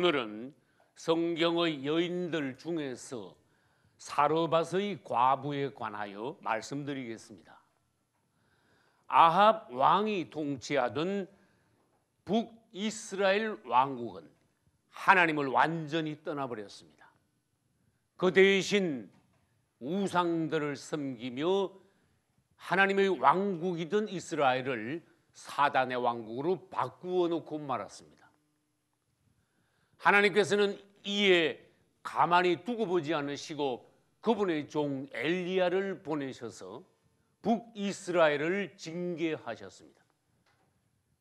오늘은 성경의 여인들 중에서 사르밧의 과부에 관하여 말씀드리겠습니다. 아합 왕이 통치하던 북이스라엘 왕국은 하나님을 완전히 떠나버렸습니다. 그 대신 우상들을 섬기며 하나님의 왕국이던 이스라엘을 사단의 왕국으로 바꾸어 놓고 말았습니다. 하나님께서는 이에 가만히 두고 보지 않으시고 그분의 종 엘리야를 보내셔서 북이스라엘을 징계하셨습니다.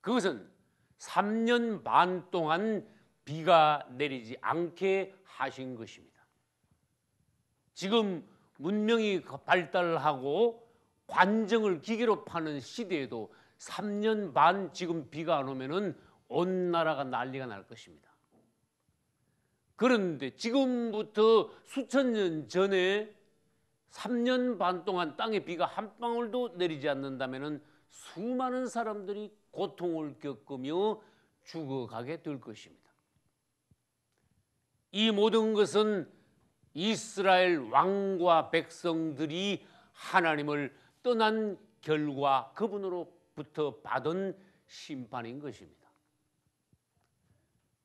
그것은 3년 반 동안 비가 내리지 않게 하신 것입니다. 지금 문명이 발달하고 관정을 기계로 파는 시대에도 3년 반 지금 비가 안 오면은 온 나라가 난리가 날 것입니다. 그런데 지금부터 수천 년 전에 3년 반 동안 땅에 비가 한 방울도 내리지 않는다면 수많은 사람들이 고통을 겪으며 죽어가게 될 것입니다. 이 모든 것은 이스라엘 왕과 백성들이 하나님을 떠난 결과 그분으로부터 받은 심판인 것입니다.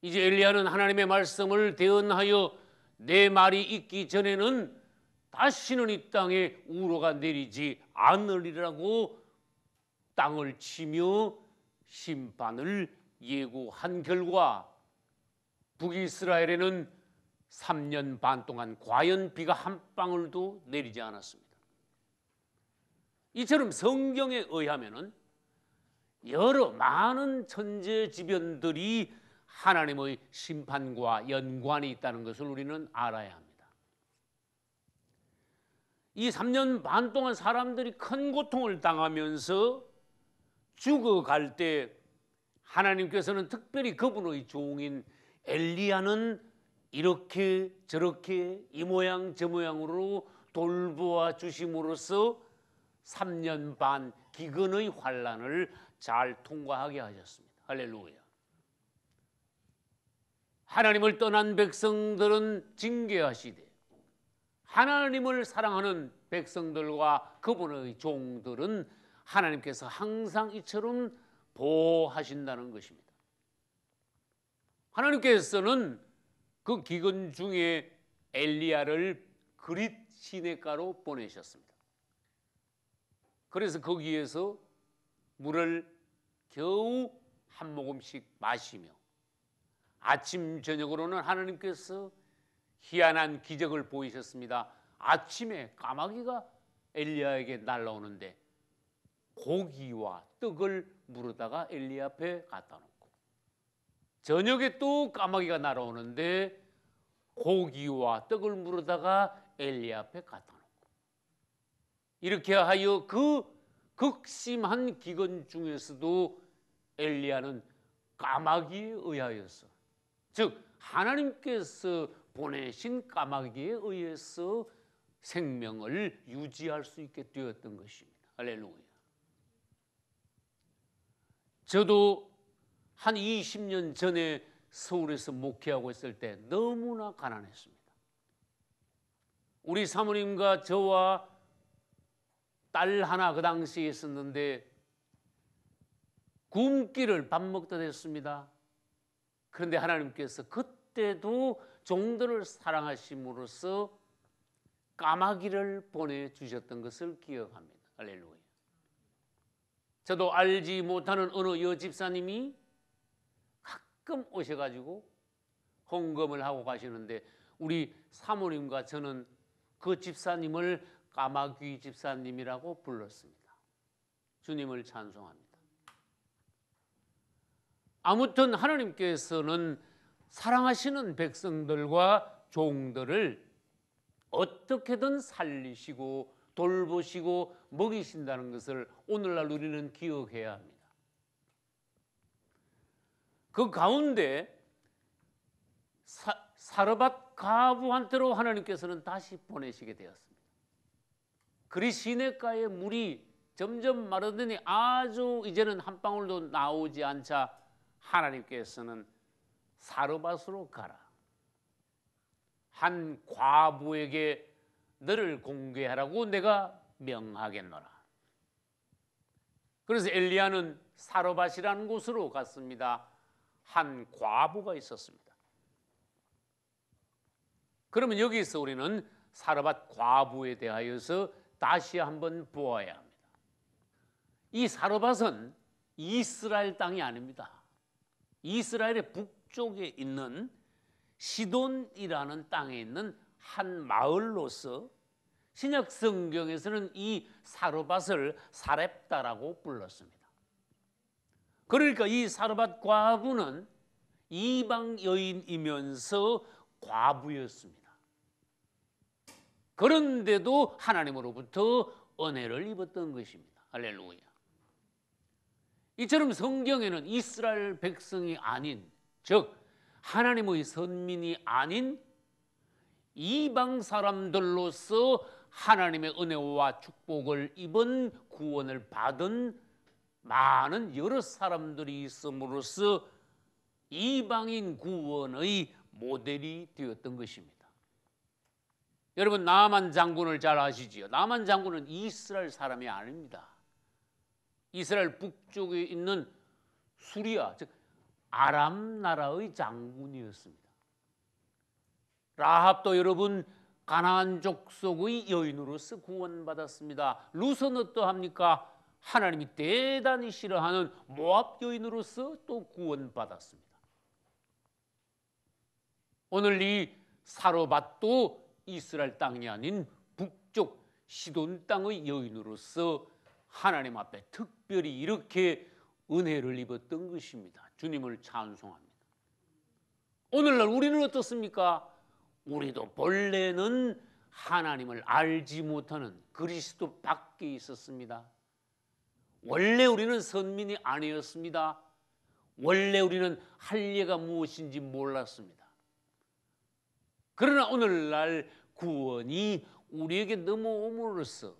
이제 엘리야는 하나님의 말씀을 대언하여 내 말이 있기 전에는 다시는 이 땅에 우로가 내리지 않으리라고 땅을 치며 심판을 예고한 결과 북이스라엘에는 3년 반 동안 과연 비가 한 방울도 내리지 않았습니다. 이처럼 성경에 의하면은 여러 많은 천재지변들이 하나님의 심판과 연관이 있다는 것을 우리는 알아야 합니다. 이 3년 반 동안 사람들이 큰 고통을 당하면서 죽어갈 때 하나님께서는 특별히 그분의 종인 엘리야는 이렇게 저렇게 이 모양 저 모양으로 돌보아 주심으로써 3년 반 기근의 환란을 잘 통과하게 하셨습니다. 할렐루야. 하나님을 떠난 백성들은 징계하시되 하나님을 사랑하는 백성들과 그분의 종들은 하나님께서 항상 이처럼 보호하신다는 것입니다. 하나님께서는 그 기근 중에 엘리야를 그릿 시내가로 보내셨습니다. 그래서 거기에서 물을 겨우 한 모금씩 마시며 아침 저녁으로는 하나님께서 희한한 기적을 보이셨습니다. 아침에 까마귀가 엘리야에게 날라오는데 고기와 떡을 물으다가 엘리야 앞에 갖다 놓고 저녁에 또 까마귀가 날아오는데 고기와 떡을 물으다가 엘리야 앞에 갖다 놓고 이렇게 하여 그 극심한 기근 중에서도 엘리야는 까마귀에 의하여서 즉 하나님께서 보내신 까마귀에 의해서 생명을 유지할 수 있게 되었던 것입니다. 할렐루야. 저도 한 20년 전에 서울에서 목회하고 있을 때 너무나 가난했습니다. 우리 사모님과 저와 딸 하나 그 당시에 있었는데 굶기를 밥 먹듯 했습니다. 그런데 하나님께서 그때도 종들을 사랑하심으로써 까마귀를 보내주셨던 것을 기억합니다. 할렐루야. 저도 알지 못하는 어느 여집사님이 가끔 오셔가지고 헌금을 하고 가시는데 우리 사모님과 저는 그 집사님을 까마귀 집사님이라고 불렀습니다. 주님을 찬송합니다. 아무튼 하나님께서는 사랑하시는 백성들과 종들을 어떻게든 살리시고 돌보시고 먹이신다는 것을 오늘날 우리는 기억해야 합니다. 그 가운데 사, 르밧 가부한테로 하나님께서는 다시 보내시게 되었습니다. 그리 시내가의 물이 점점 마르더니 아주 이제는 한 방울도 나오지 않자 하나님께서는 사르밧으로 가라. 한 과부에게 너를 공개하라고 내가 명하겠노라. 그래서 엘리야는 사르밧이라는 곳으로 갔습니다. 한 과부가 있었습니다. 그러면 여기서 우리는 사르밧 과부에 대하여서 다시 한번 보아야 합니다. 이 사르밧은 이스라엘 땅이 아닙니다. 이스라엘의 북쪽에 있는 시돈이라는 땅에 있는 한 마을로서 신약 성경에서는 이 사르밧을 사렙다라고 불렀습니다. 그러니까 이 사르밧 과부는 이방 여인이면서 과부였습니다. 그런데도 하나님으로부터 은혜를 입었던 것입니다. 할렐루야. 이처럼 성경에는 이스라엘 백성이 아닌 즉 하나님의 선민이 아닌 이방 사람들로서 하나님의 은혜와 축복을 입은 구원을 받은 많은 여러 사람들이 있음으로써 이방인 구원의 모델이 되었던 것입니다. 여러분 나만 장군을 잘 아시지요? 나만 장군은 이스라엘 사람이 아닙니다. 이스라엘 북쪽에 있는 수리아 즉 아람 나라의 장군이었습니다. 라합도 여러분 가나안 족속의 여인으로서 구원받았습니다. 루선은 또합니까? 하나님이 대단히 싫어하는 모압 여인으로서 또 구원받았습니다. 오늘 이 사로밭도 이스라엘 땅이 아닌 북쪽 시돈 땅의 여인으로서 하나님 앞에 특 특별히 이렇게 은혜를 입었던 것입니다. 주님을 찬송합니다. 오늘날 우리는 어떻습니까? 우리도 본래는 하나님을 알지 못하는 그리스도 밖에 있었습니다. 원래 우리는 선민이 아니었습니다. 원래 우리는 할례가 무엇인지 몰랐습니다. 그러나 오늘날 구원이 우리에게 넘어옴으로써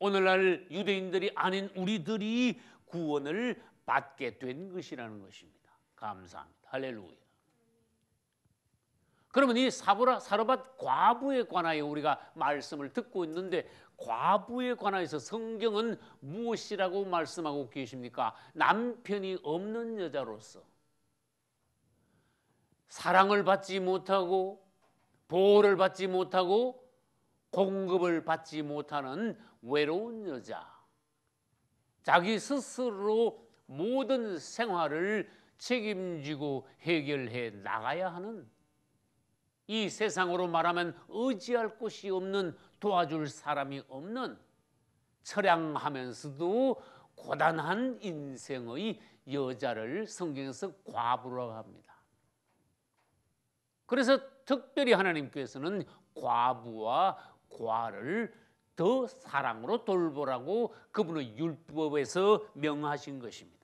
오늘날 유대인들이 아닌 우리들이 구원을 받게 된 것이라는 것입니다. 감사합니다. 할렐루야. 그러면 이 사보라 사르밧 과부에 관하여 우리가 말씀을 듣고 있는데 과부에 관하여서 성경은 무엇이라고 말씀하고 계십니까? 남편이 없는 여자로서 사랑을 받지 못하고 보호를 받지 못하고 공급을 받지 못하는 외로운 여자. 자기 스스로 모든 생활을 책임지고 해결해 나가야 하는 이 세상으로 말하면 의지할 곳이 없는 도와줄 사람이 없는 철양하면서도 고단한 인생의 여자를 성경에서 과부라고 합니다. 그래서 특별히 하나님께서는 과부와 과를더 사랑으로 돌보라고 그분의 율법에서 명하신 것입니다.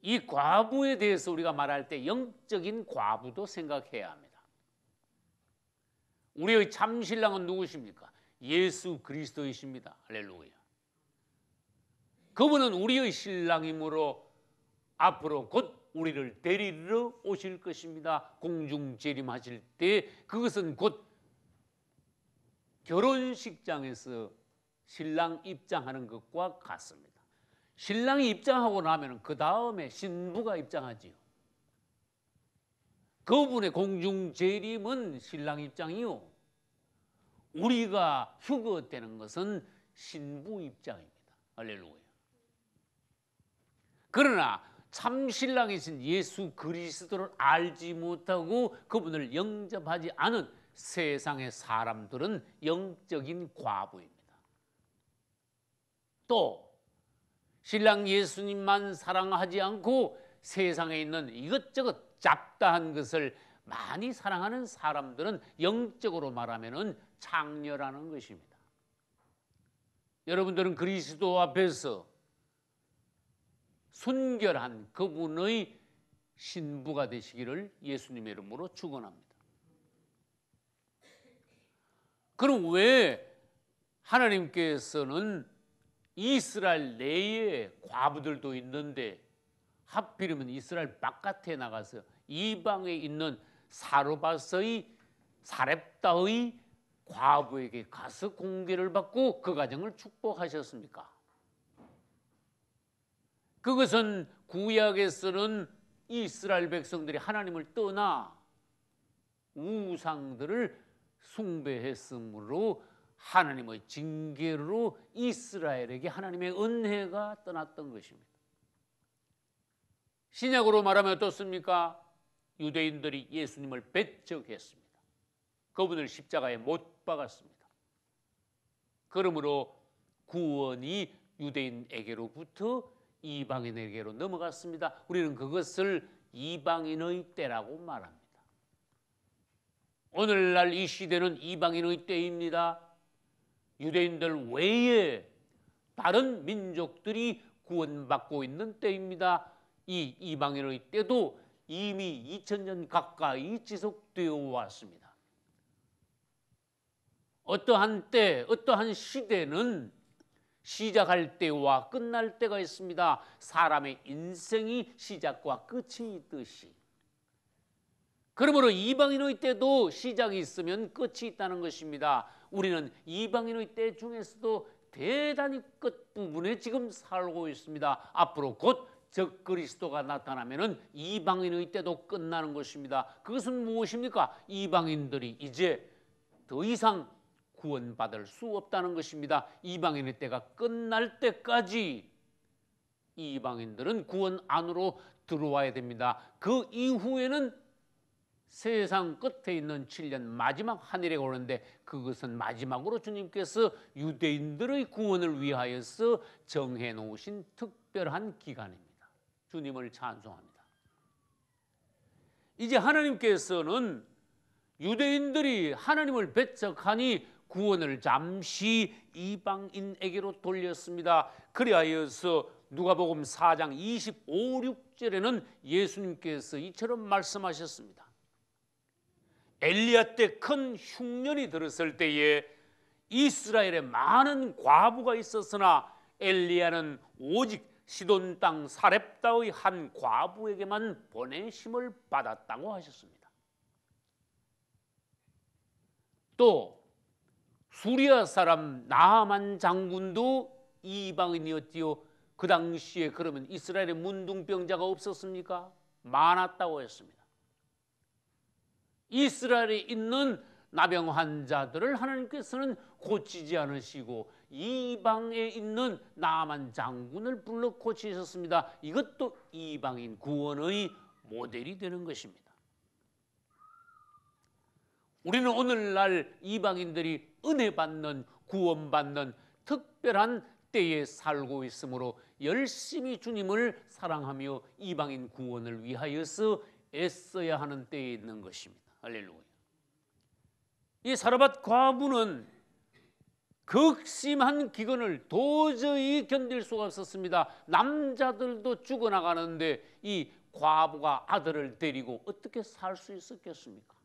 이 과부에 대해서 우리가 말할 때 영적인 과부도 생각해야 합니다. 우리의 참신랑은 누구십니까? 예수 그리스도이십니다. 할렐루야. 그분은 우리의 신랑이므로 앞으로 곧 우리를 데리러 오실 것입니다. 공중 재림하실 때 그것은 곧 결혼식장에서 신랑 입장하는 것과 같습니다. 신랑이 입장하고 나면 그 다음에 신부가 입장하지요. 그분의 공중재림은 신랑 입장이요. 우리가 휴거되는 것은 신부 입장입니다. 할렐루야. 그러나 참신랑이신 예수 그리스도를 알지 못하고 그분을 영접하지 않은 세상의 사람들은 영적인 과부입니다. 또 신랑 예수님만 사랑하지 않고 세상에 있는 이것저것 잡다한 것을 많이 사랑하는 사람들은 영적으로 말하면은 창녀라는 것입니다. 여러분들은 그리스도 앞에서 순결한 그분의 신부가 되시기를 예수님의 이름으로 축원합니다. 그럼 왜 하나님께서는 이스라엘 내에 과부들도 있는데 하필이면 이스라엘 바깥에 나가서 이방에 있는 사르바서의 사렙다의 과부에게 가서 공개를 받고 그 가정을 축복하셨습니까? 그것은 구약에서는 이스라엘 백성들이 하나님을 떠나 우상들을 숭배했으므로 하나님의 징계로 이스라엘에게 하나님의 은혜가 떠났던 것입니다. 신약으로 말하면 어떻습니까? 유대인들이 예수님을 배척했습니다. 그분을 십자가에 못 박았습니다. 그러므로 구원이 유대인에게로부터 이방인에게로 넘어갔습니다. 우리는 그것을 이방인의 때라고 말합니다. 오늘날 이 시대는 이방인의 때입니다. 유대인들 외에 다른 민족들이 구원받고 있는 때입니다. 이 이방인의 때도 이미 2000년 가까이 지속되어 왔습니다. 어떠한 때, 어떠한 시대는 시작할 때와 끝날 때가 있습니다. 사람의 인생이 시작과 끝이 있듯이. 그러므로 이방인의 때도 시작이 있으면 끝이 있다는 것입니다. 우리는 이방인의 때 중에서도 대단히 끝부분에 지금 살고 있습니다. 앞으로 곧 적그리스도가 나타나면은 이방인의 때도 끝나는 것입니다. 그것은 무엇입니까? 이방인들이 이제 더 이상 구원받을 수 없다는 것입니다. 이방인의 때가 끝날 때까지 이방인들은 구원 안으로 들어와야 됩니다. 그 이후에는 세상 끝에 있는 7년 마지막 하늘에 오는데 그것은 마지막으로 주님께서 유대인들의 구원을 위하여서 정해 놓으신 특별한 기간입니다. 주님을 찬송합니다. 이제 하나님께서는 유대인들이 하나님을 배척하니 구원을 잠시 이방인에게로 돌렸습니다. 그리하여서 누가복음 4장 25, 6절에는 예수님께서 이처럼 말씀하셨습니다. 엘리야 때 큰 흉년이 들었을 때에 이스라엘에 많은 과부가 있었으나 엘리야는 오직 시돈 땅 사렙다의 한 과부에게만 보내심을 받았다고 하셨습니다. 또 수리아 사람 나만 장군도 이방인이었지요. 그 당시에 그러면 이스라엘에 문둥병자가 없었습니까? 많았다고 했습니다. 이스라엘에 있는 나병 환자들을 하나님께서는 고치지 않으시고 이방에 있는 나만 장군을 불러 고치셨습니다. 이것도 이방인 구원의 모델이 되는 것입니다. 우리는 오늘날 이방인들이 은혜 받는 구원받는 특별한 때에 살고 있으므로 열심히 주님을 사랑하며 이방인 구원을 위하여서 애써야 하는 때에 있는 것입니다. 할렐루야. 이 사르밧 과부는 극심한 기근을 도저히 견딜 수가 없었습니다. 남자들도 죽어나가는데 이 과부가 아들을 데리고 어떻게 살 수 있었겠습니까?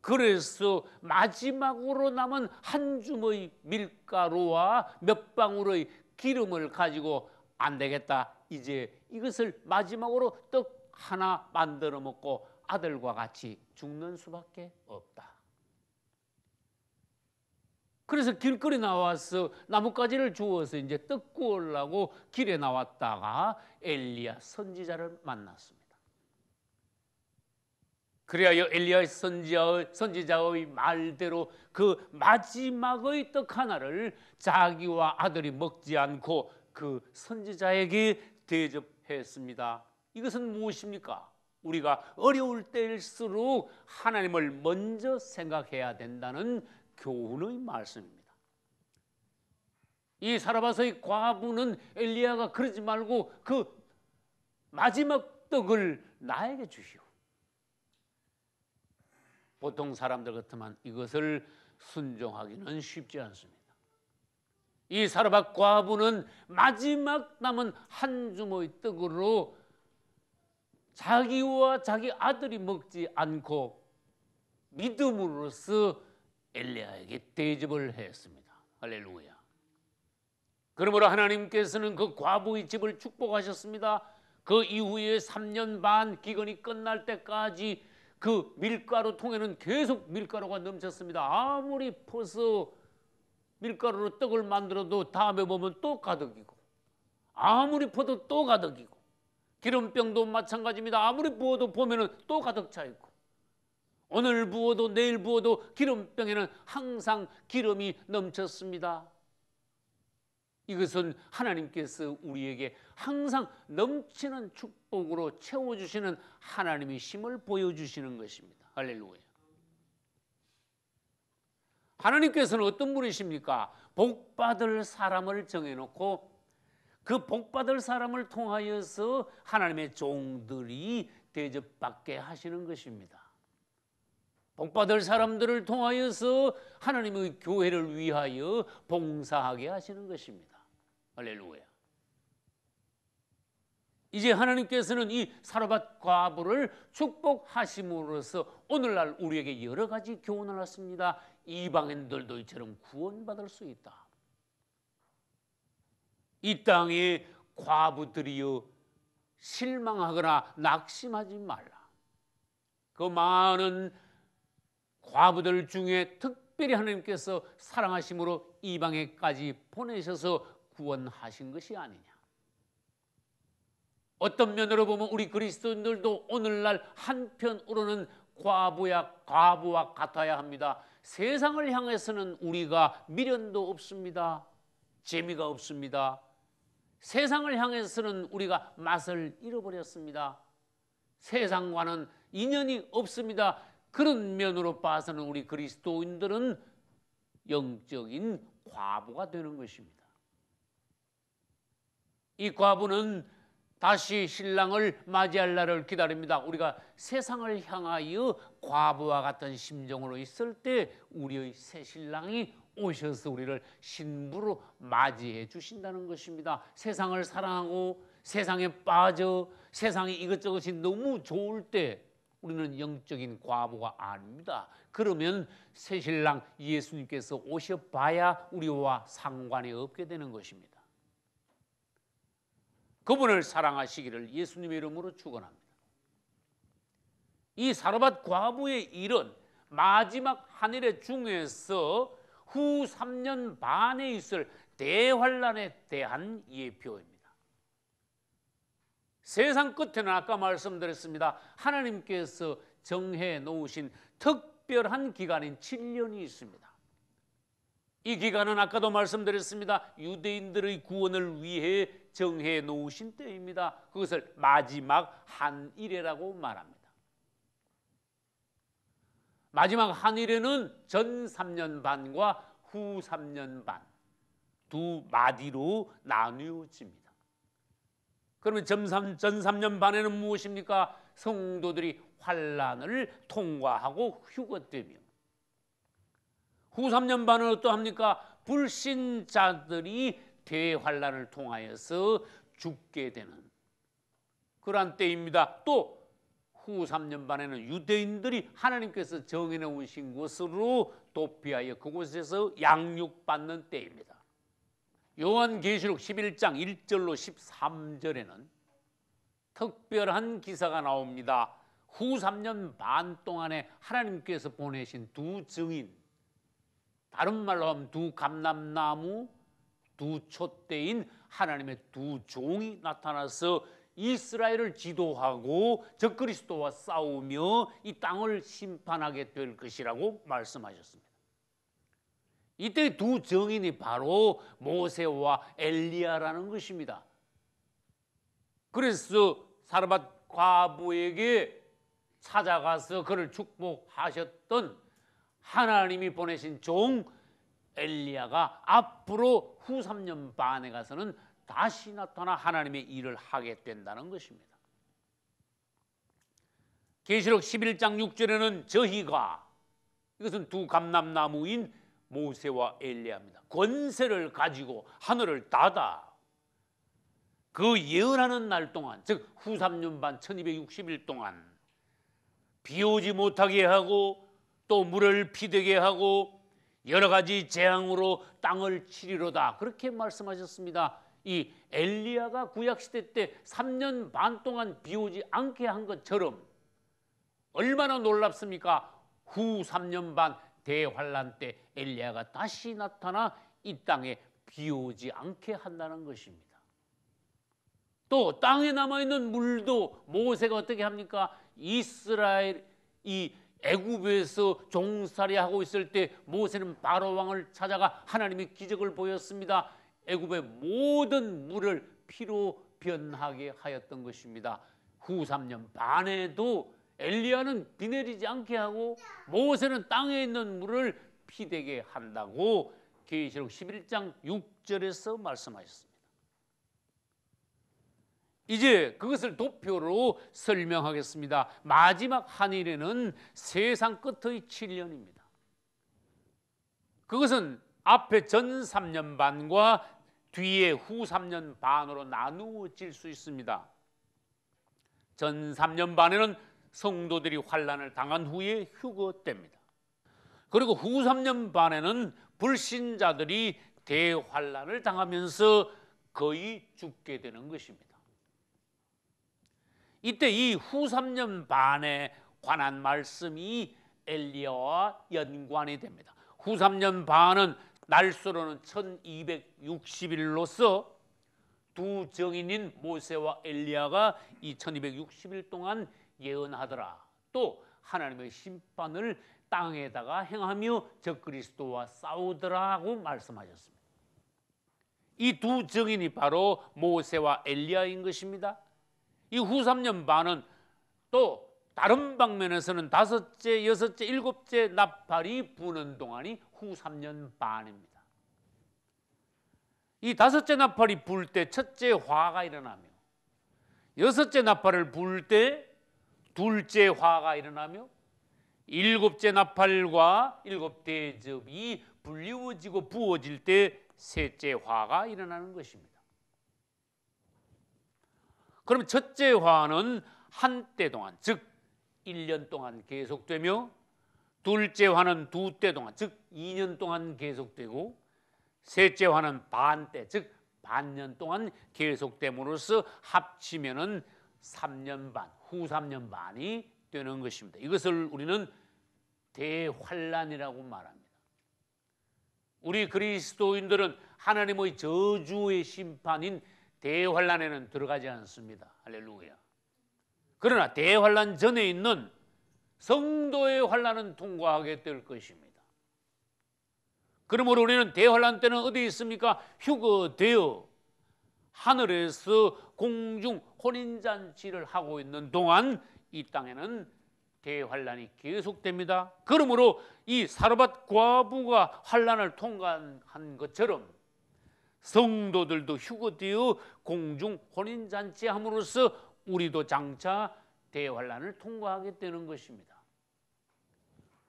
그래서 마지막으로 남은 한 줌의 밀가루와 몇 방울의 기름을 가지고 안 되겠다. 이제 이것을 마지막으로 떡 하나 만들어 먹고 아들과 같이 죽는 수밖에 없다. 그래서 길거리 나와서 나뭇가지를 주워서 이제 떡 구우려고 길에 나왔다가 엘리야 선지자를 만났습니다. 그래야 엘리야 선지자의, 선지자의 말대로 그 마지막의 떡 하나를 자기와 아들이 먹지 않고 그 선지자에게 대접했습니다. 이것은 무엇입니까? 우리가 어려울 때일수록 하나님을 먼저 생각해야 된다는 교훈의 말씀입니다. 이 사라바서의 과부는 엘리야가 그러지 말고 그 마지막 떡을 나에게 주시오. 보통 사람들 같으면 이것을 순종하기는 쉽지 않습니다. 이 사르밧 과부는 마지막 남은 한 주모의 떡으로 자기와 자기 아들이 먹지 않고 믿음으로써 엘리야에게 대접을 했습니다. 할렐루야. 그러므로 하나님께서는 그 과부의 집을 축복하셨습니다. 그 이후에 3년 반 기간이 끝날 때까지 그 밀가루 통에는 계속 밀가루가 넘쳤습니다. 아무리 퍼서 밀가루로 떡을 만들어도 다음에 보면 또 가득이고 아무리 퍼도 또 가득이고 기름병도 마찬가지입니다. 아무리 부어도 보면은 또 가득 차 있고 오늘 부어도 내일 부어도 기름병에는 항상 기름이 넘쳤습니다. 이것은 하나님께서 우리에게 항상 넘치는 축복으로 채워주시는 하나님의 힘을 보여주시는 것입니다. 할렐루야. 하나님께서는 어떤 분이십니까? 복받을 사람을 정해놓고 그 복받을 사람을 통하여서 하나님의 종들이 대접받게 하시는 것입니다. 복받을 사람들을 통하여서 하나님의 교회를 위하여 봉사하게 하시는 것입니다. 할렐루야. 이제 하나님께서는 이 사로밧 과부를 축복하심으로써 오늘날 우리에게 여러 가지 교훈을 하십니다. 이방인들도 이처럼 구원받을 수 있다. 이 땅의 과부들이여 실망하거나 낙심하지 말라. 그 많은 과부들 중에 특별히 하나님께서 사랑하심으로 이방에까지 보내셔서 구원하신 것이 아니냐. 어떤 면으로 보면 우리 그리스도인들도 오늘날 한편으로는 과부야 과부와 같아야 합니다. 세상을 향해서는 우리가 미련도 없습니다. 재미가 없습니다. 세상을 향해서는 우리가 맛을 잃어버렸습니다. 세상과는 인연이 없습니다. 그런 면으로 봐서는 우리 그리스도인들은 영적인 과부가 되는 것입니다. 이 과부는 다시 신랑을 맞이할 날을 기다립니다. 우리가 세상을 향하여 과부와 같은 심정으로 있을 때 우리의 새 신랑이 오셔서 우리를 신부로 맞이해 주신다는 것입니다. 세상을 사랑하고 세상에 빠져 세상이 이것저것이 너무 좋을 때 우리는 영적인 과부가 아닙니다. 그러면 새신랑 예수님께서 오셔봐야 우리와 상관이 없게 되는 것입니다. 그분을 사랑하시기를 예수님의 이름으로 축원합니다. 이 사르밧 과부의 일은 마지막 하늘의 중에서 후 3년 반에 있을 대환란에 대한 예표입니다. 세상 끝에는 아까 말씀드렸습니다. 하나님께서 정해 놓으신 특별한 기간인 7년이 있습니다. 이 기간은 아까도 말씀드렸습니다. 유대인들의 구원을 위해 정해 놓으신 때입니다. 그것을 마지막 한일이라고 말합니다. 마지막 한일에는 전 3년 반과 후 3년 반 두 마디로 나누어집니다. 그러면 전, 3, 전 3년 반에는 무엇입니까? 성도들이 환란을 통과하고 휴거되며 후 3년 반은 어떠합니까? 불신자들이 대환란을 통하여서 죽게 되는 그러한 때입니다. 또후 3년 반에는 유대인들이 하나님께서 정해 놓으신 곳으로 도피하여 그곳에서 양육받는 때입니다. 요한계시록 11장 1절로 13절에는 특별한 기사가 나옵니다. 후 3년 반 동안에 하나님께서 보내신 두 증인 다른 말로 하면 두 감람나무 두 촛대인 하나님의 두 종이 나타나서 이스라엘을 지도하고 적그리스도와 싸우며 이 땅을 심판하게 될 것이라고 말씀하셨습니다. 이때 두 정인이 바로 모세와 엘리야라는 것입니다. 그래서 사르밧 과부에게 찾아가서 그를 축복하셨던 하나님이 보내신 종 엘리야가 앞으로 후 3년 반에 가서는 다시 나타나 하나님의 일을 하게 된다는 것입니다. 계시록 11장 6절에는 저희가 이것은 두 감람나무인 모세와 엘리야입니다. 권세를 가지고 하늘을 닫아 그 예언하는 날 동안 즉 후삼년 반 1260일 동안 비 오지 못하게 하고 또 물을 피되게 하고 여러 가지 재앙으로 땅을 치리로다 그렇게 말씀하셨습니다. 이 엘리야가 구약시대 때 3년 반 동안 비 오지 않게 한 것처럼 얼마나 놀랍습니까? 후 3년 반 대환란 때 엘리야가 다시 나타나 이 땅에 비 오지 않게 한다는 것입니다. 또 땅에 남아있는 물도 모세가 어떻게 합니까? 이스라엘 이 애굽에서 종살이하고 있을 때 모세는 바로 왕을 찾아가 하나님의 기적을 보였습니다. 애굽의 모든 물을 피로 변하게 하였던 것입니다. 후 3년 반에도 엘리야는 비 내리지 않게 하고 모세는 땅에 있는 물을 피되게 한다고 계시록 11장 6절에서 말씀하셨습니다. 이제 그것을 도표로 설명하겠습니다. 마지막 한일에는 세상 끝의 7년입니다. 그것은 앞에 전 3년 반과 뒤에 후 3년 반으로 나누어질 수 있습니다. 전 3년 반에는 성도들이 환란을 당한 후에 휴거 때니다 그리고 후 3년 반에는 불신자들이 대환란을 당하면서 거의 죽게 되는 것입니다. 이때 이 후 3년 반에 관한 말씀이 엘리야와 연관이 됩니다. 후 3년 반은 날수로는 1260일로서 두 정인인 모세와 엘리야가 이 1260일 동안 예언하더라. 또 하나님의 심판을 땅에다가 행하며 적그리스도와 싸우더라고 말씀하셨습니다. 이 두 정인이 바로 모세와 엘리야인 것입니다. 이 후 3년 반은 또 다른 방면에서는 다섯째, 여섯째, 일곱째 나팔이 부는 동안이 후 3년 반입니다. 이 다섯째 나팔이 불 때 첫째 화가 일어나며 여섯째 나팔을 불 때 둘째 화가 일어나며 일곱째 나팔과 일곱 대접이 불리워지고 부어질 때 셋째 화가 일어나는 것입니다. 그럼 첫째 화는 한때 동안 즉 1년 동안 계속되며 둘째 화는 두 때 동안 즉 2년 동안 계속되고 셋째 화는 반때 즉 반년 동안 계속됨으로써 합치면은 3년 반, 후 3년 반이 되는 것입니다. 이것을 우리는 대환란이라고 말합니다. 우리 그리스도인들은 하나님의 저주의 심판인 대환란에는 들어가지 않습니다. 할렐루야. 그러나 대환란 전에 있는 성도의 환란은 통과하게 될 것입니다. 그러므로 우리는 대환란 때는 어디 있습니까? 휴거되어 하늘에서 공중 혼인잔치를 하고 있는 동안 이 땅에는 대환란이 계속됩니다. 그러므로 이 사르밧 과부가 환란을 통과한 것처럼 성도들도 휴거되어 공중 혼인잔치함으로써 우리도 장차 대환란을 통과하게 되는 것입니다.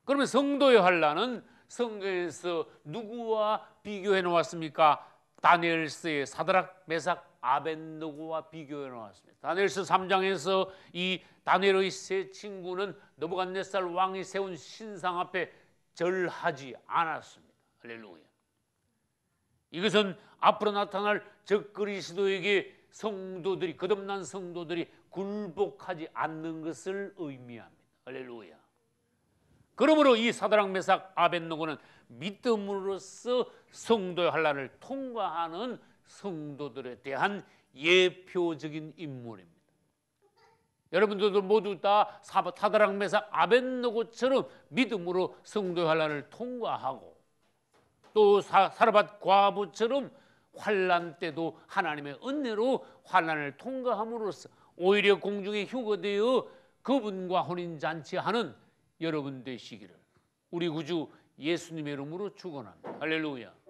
그러면 성도의 환란은 성경에서 누구와 비교해 놓았습니까? 다니엘스의 사드락, 메삭, 아벤노고와 비교해 놓았습니다. 다니엘서 3장에서 이 다니엘의 세 친구는 너부갓네살 왕이 세운 신상 앞에 절하지 않았습니다. 할렐루야. 이것은 앞으로 나타날 적그리스도에게 성도들이 거듭난 성도들이 굴복하지 않는 것을 의미합니다. 할렐루야. 그러므로 이 사다랑 메삭 아벤노고는 믿음으로써 성도의 환란을 통과하는 성도들에 대한 예표적인 인물입니다. 여러분들도 모두 다 사다랑 메삭 아벤노고처럼 믿음으로 성도의 환란을 통과하고 또 사르밧 과부처럼 환란 때도 하나님의 은혜로 환란을 통과함으로써 오히려 공중에 휴거되어 그분과 혼인 잔치하는 여러분 되시기를 우리 구주 예수님의 이름으로 축원합니다. 할렐루야.